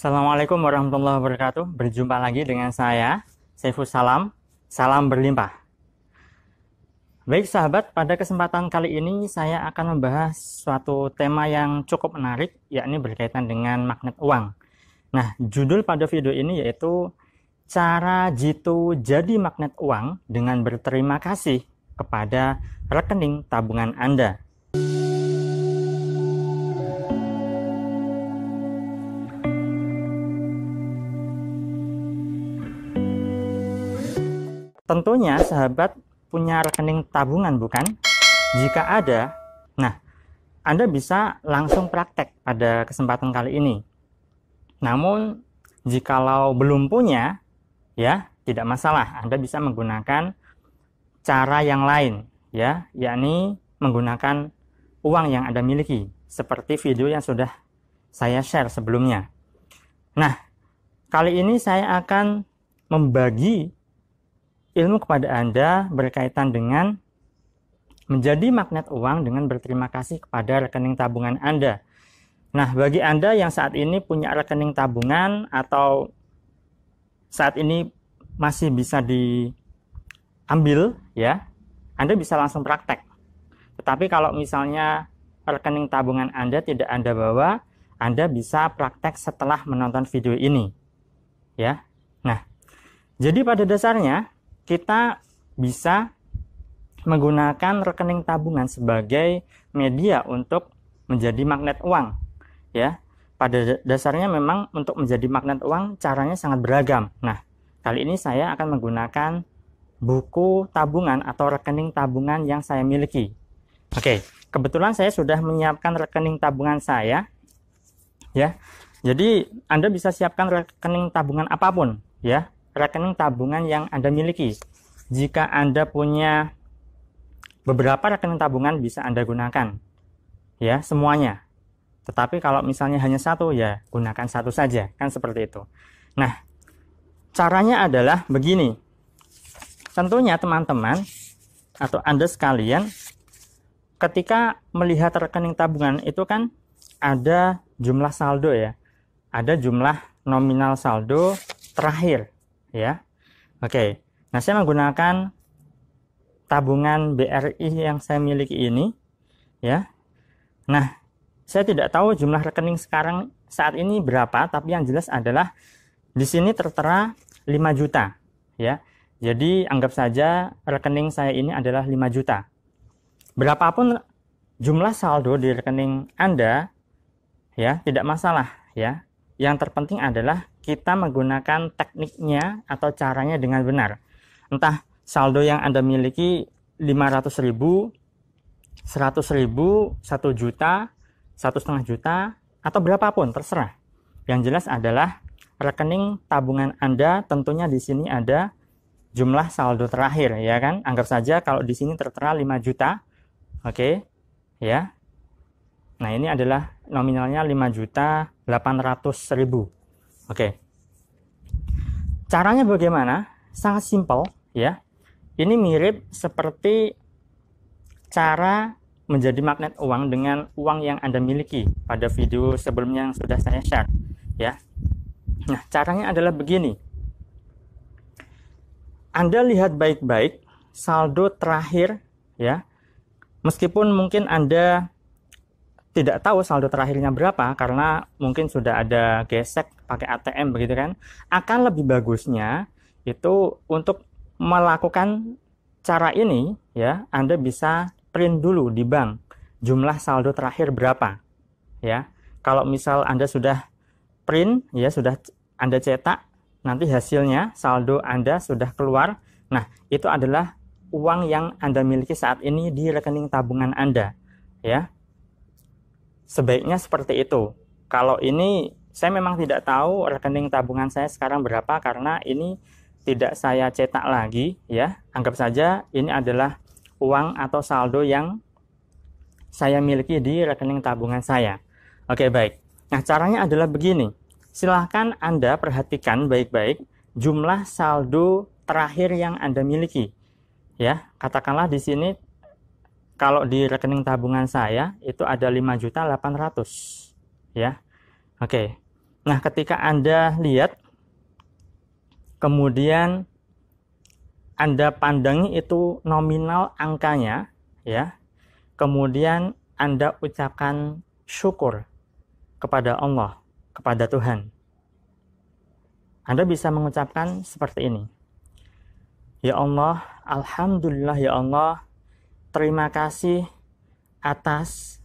Assalamualaikum warahmatullahi wabarakatuh. Berjumpa lagi dengan saya, Saifus Salam. Salam berlimpah. Baik sahabat, pada kesempatan kali ini saya akan membahas suatu tema yang cukup menarik, yakni berkaitan dengan magnet uang. Nah, judul pada video ini yaitu Cara Jitu Jadi Magnet Uang dengan Berterima Kasih kepada Rekening Tabungan Anda. Tentunya sahabat punya rekening tabungan bukan? Jika ada, nah Anda bisa langsung praktek pada kesempatan kali ini. Namun jikalau belum punya, ya tidak masalah, Anda bisa menggunakan cara yang lain, ya, yakni menggunakan uang yang Anda miliki, seperti video yang sudah saya share sebelumnya. Nah, kali ini saya akan membagi ilmu kepada Anda berkaitan dengan menjadi magnet uang dengan berterima kasih kepada rekening tabungan Anda. Nah, bagi Anda yang saat ini punya rekening tabungan atau saat ini masih bisa diambil, ya, Anda bisa langsung praktek. Tetapi kalau misalnya rekening tabungan Anda tidak Anda bawa, Anda bisa praktek setelah menonton video ini. Ya. Nah, jadi pada dasarnya kita bisa menggunakan rekening tabungan sebagai media untuk menjadi magnet uang ya pada dasarnya memang untuk menjadi magnet uang caranya sangat beragam nah kali ini saya akan menggunakan buku tabungan atau rekening tabungan yang saya miliki oke kebetulan saya sudah menyiapkan rekening tabungan saya ya jadi anda bisa siapkan rekening tabungan apapun ya rekening tabungan yang Anda miliki. Jika Anda punya beberapa rekening tabungan bisa Anda gunakan. Ya, semuanya. Tetapi kalau misalnya hanya satu ya gunakan satu saja, kan seperti itu. Nah, caranya adalah begini. Tentunya teman-teman atau Anda sekalian ketika melihat rekening tabungan itu kan ada jumlah saldo ya. Ada jumlah nominal saldo terakhir ya. Oke. Nah, saya menggunakan tabungan BRI yang saya miliki ini ya. Nah, saya tidak tahu jumlah rekening sekarang saat ini berapa, tapi yang jelas adalah di sini tertera 5 juta ya. Jadi anggap saja rekening saya ini adalah 5 juta. Berapapun jumlah saldo di rekening Anda ya, tidak masalah ya. Yang terpenting adalah kita menggunakan tekniknya atau caranya dengan benar. Entah saldo yang Anda miliki 500 ribu, 100 ribu, 1 juta, satu juta, atau berapapun, terserah. Yang jelas adalah rekening tabungan Anda tentunya di sini ada jumlah saldo terakhir ya kan. Anggap saja kalau di sini tertera 5 juta. Oke. Okay, ya. Nah, ini adalah nominalnya juta 5.800.000. Oke. Caranya bagaimana? Sangat simpel, ya. Ini mirip seperti cara menjadi magnet uang dengan uang yang Anda miliki pada video sebelumnya yang sudah saya share, ya. Nah, caranya adalah begini. Anda lihat baik-baik saldo terakhir ya. Meskipun mungkin Anda tidak tahu saldo terakhirnya berapa karena mungkin sudah ada gesek pakai ATM begitu kan akan lebih bagusnya itu untuk melakukan cara ini ya Anda bisa print dulu di bank jumlah saldo terakhir berapa ya kalau misal Anda sudah print ya sudah Anda cetak nanti hasilnya saldo Anda sudah keluar nah itu adalah uang yang Anda miliki saat ini di rekening tabungan Anda ya sebaiknya seperti itu. Kalau ini saya memang tidak tahu rekening tabungan saya sekarang berapa karena ini tidak saya cetak lagi ya. Anggap saja ini adalah uang atau saldo yang saya miliki di rekening tabungan saya. Oke, baik. Nah, caranya adalah begini. Silahkan Anda perhatikan baik-baik jumlah saldo terakhir yang Anda miliki. Ya, katakanlah di sini kalau di rekening tabungan saya itu ada 5.800 ya. Oke. Okay. Nah, ketika Anda lihat kemudian Anda pandangi itu nominal angkanya ya. Kemudian Anda ucapkan syukur kepada Allah, kepada Tuhan. Anda bisa mengucapkan seperti ini. Ya Allah, alhamdulillah ya Allah terima kasih atas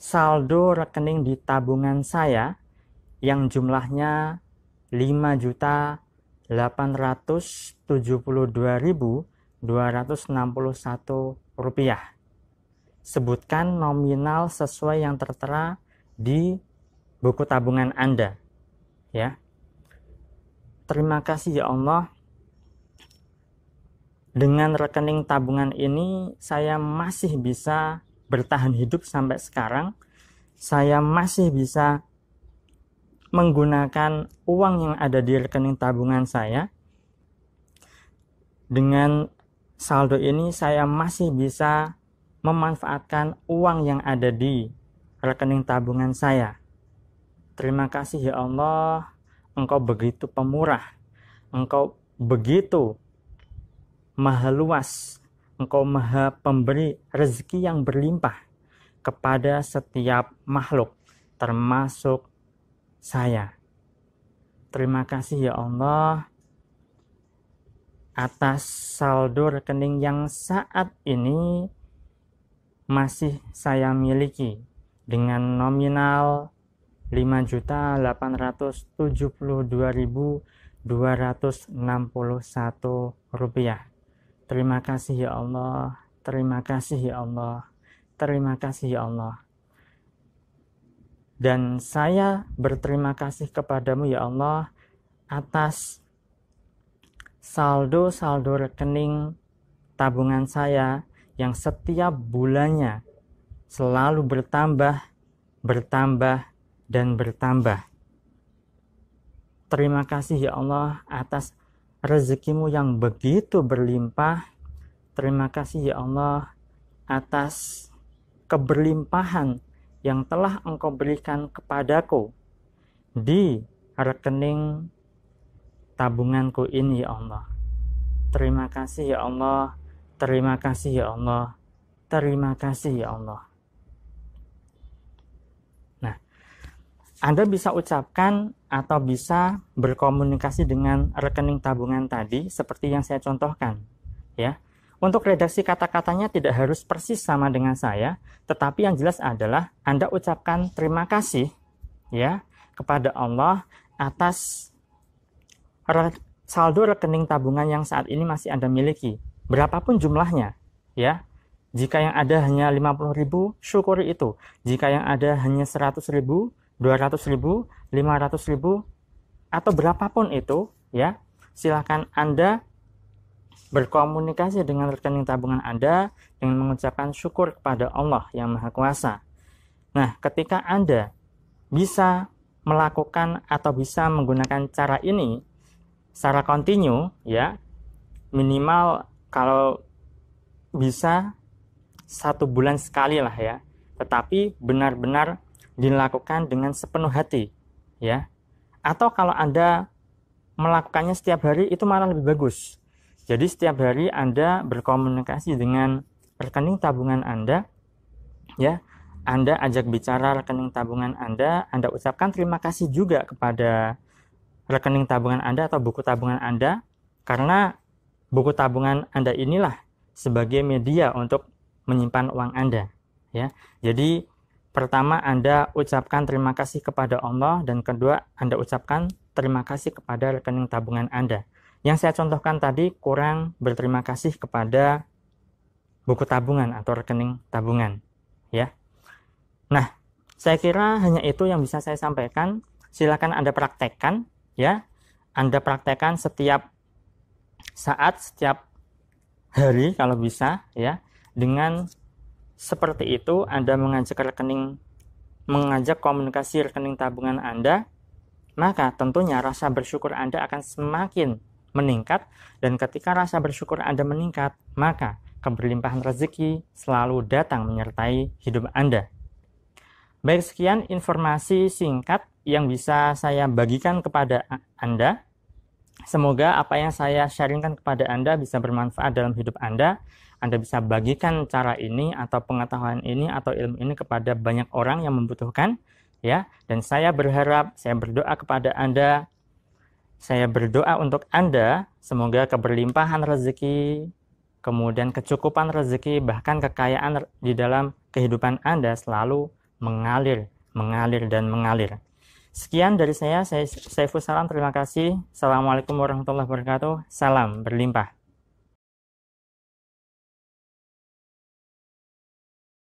saldo rekening di tabungan saya yang jumlahnya 5.872.261 rupiah. Sebutkan nominal sesuai yang tertera di buku tabungan Anda. Ya. Terima kasih ya Allah dengan rekening tabungan ini, saya masih bisa bertahan hidup sampai sekarang. Saya masih bisa menggunakan uang yang ada di rekening tabungan saya. Dengan saldo ini, saya masih bisa memanfaatkan uang yang ada di rekening tabungan saya. Terima kasih, ya Allah, Engkau begitu pemurah, Engkau begitu maha luas, engkau maha pemberi rezeki yang berlimpah kepada setiap makhluk, termasuk saya. Terima kasih ya Allah atas saldo rekening yang saat ini masih saya miliki dengan nominal 5.872.261 rupiah. Terima kasih ya Allah, terima kasih ya Allah, terima kasih ya Allah. Dan saya berterima kasih kepadamu ya Allah atas saldo-saldo rekening tabungan saya yang setiap bulannya selalu bertambah, bertambah, dan bertambah. Terima kasih ya Allah atas rezekimu yang begitu berlimpah. Terima kasih ya Allah atas keberlimpahan yang telah engkau berikan kepadaku di rekening tabunganku ini ya Allah. Terima kasih ya Allah. Terima kasih ya Allah. Terima kasih ya Allah. Anda bisa ucapkan atau bisa berkomunikasi dengan rekening tabungan tadi seperti yang saya contohkan, ya. Untuk redaksi kata-katanya tidak harus persis sama dengan saya, tetapi yang jelas adalah Anda ucapkan terima kasih ya kepada Allah atas saldo rekening tabungan yang saat ini masih Anda miliki. Berapapun jumlahnya, ya. Jika yang ada hanya 50.000, syukuri itu. Jika yang ada hanya 100.000, 200 ribu, 500 ribu, atau berapapun itu, ya, silahkan Anda berkomunikasi dengan rekening tabungan Anda dengan mengucapkan syukur kepada Allah yang Maha Kuasa. Nah, ketika Anda bisa melakukan atau bisa menggunakan cara ini secara kontinu, ya, minimal kalau bisa satu bulan sekali lah ya. Tetapi benar-benar dilakukan dengan sepenuh hati ya atau kalau Anda melakukannya setiap hari itu malah lebih bagus jadi setiap hari Anda berkomunikasi dengan rekening tabungan Anda ya Anda ajak bicara rekening tabungan Anda Anda ucapkan terima kasih juga kepada rekening tabungan Anda atau buku tabungan Anda karena buku tabungan Anda inilah sebagai media untuk menyimpan uang Anda ya jadi Pertama, Anda ucapkan terima kasih kepada Allah, dan kedua, Anda ucapkan terima kasih kepada rekening tabungan Anda. Yang saya contohkan tadi kurang berterima kasih kepada buku tabungan atau rekening tabungan, ya. Nah, saya kira hanya itu yang bisa saya sampaikan. Silakan Anda praktekkan, ya. Anda praktekkan setiap saat, setiap hari kalau bisa, ya, dengan seperti itu, Anda mengajak rekening mengajak komunikasi rekening tabungan Anda, maka tentunya rasa bersyukur Anda akan semakin meningkat dan ketika rasa bersyukur Anda meningkat, maka keberlimpahan rezeki selalu datang menyertai hidup Anda. Baik, sekian informasi singkat yang bisa saya bagikan kepada Anda. Semoga apa yang saya sharingkan kepada Anda bisa bermanfaat dalam hidup Anda. Anda bisa bagikan cara ini atau pengetahuan ini atau ilmu ini kepada banyak orang yang membutuhkan ya. Dan saya berharap, saya berdoa kepada Anda, saya berdoa untuk Anda semoga keberlimpahan rezeki, kemudian kecukupan rezeki bahkan kekayaan di dalam kehidupan Anda selalu mengalir, mengalir dan mengalir. Sekian dari saya, saya Saiful Salam, terima kasih. Assalamualaikum warahmatullahi wabarakatuh. Salam berlimpah.